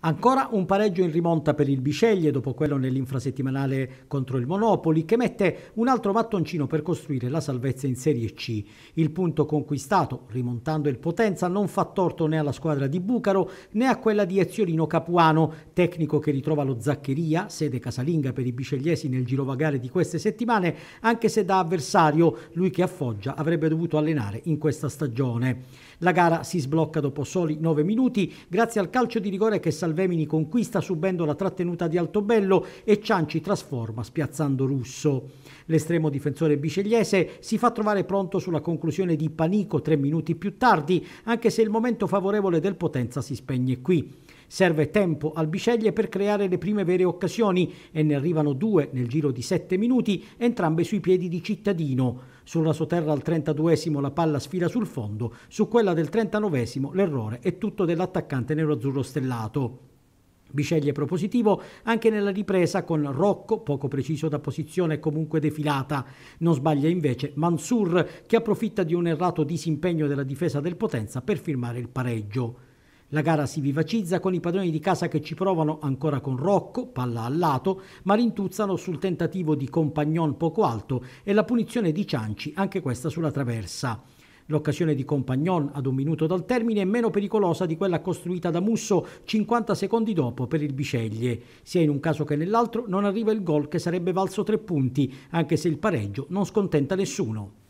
Ancora un pareggio in rimonta per il Biceglie dopo quello nell'infrasettimanale contro il Monopoli che mette un altro mattoncino per costruire la salvezza in Serie C. Il punto conquistato, rimontando il Potenza, non fa torto né alla squadra di Bucaro né a quella di Eziolino Capuano, tecnico che ritrova lo Zaccheria, sede casalinga per i bicegliesi nel girovagare di queste settimane, anche se da avversario, lui che a Foggia avrebbe dovuto allenare in questa stagione. La gara si sblocca dopo soli 9 minuti grazie al calcio di rigore che salva Salvemini conquista subendo la trattenuta di Altobello e Cianci trasforma spiazzando Russo. L'estremo difensore bicegliese si fa trovare pronto sulla conclusione di Panico tre minuti più tardi, anche se il momento favorevole del Potenza si spegne qui. Serve tempo al Biceglie per creare le prime vere occasioni e ne arrivano due nel giro di 7 minuti, entrambe sui piedi di Cittadino. Sulla terra al 32 esimo la palla sfila sul fondo, su quella del 39 esimo l'errore è tutto dell'attaccante nero-azzurro stellato. Biceglie propositivo anche nella ripresa con Rocco, poco preciso da posizione comunque defilata. Non sbaglia invece Mansur che approfitta di un errato disimpegno della difesa del Potenza per firmare il pareggio. La gara si vivacizza con i padroni di casa che ci provano ancora con Rocco, palla al lato, ma rintuzzano sul tentativo di Compagnon poco alto e la punizione di Cianci, anche questa sulla traversa. L'occasione di Compagnon ad un minuto dal termine è meno pericolosa di quella costruita da Musso 50 secondi dopo per il Biceglie. Sia in un caso che nell'altro non arriva il gol che sarebbe valso tre punti, anche se il pareggio non scontenta nessuno.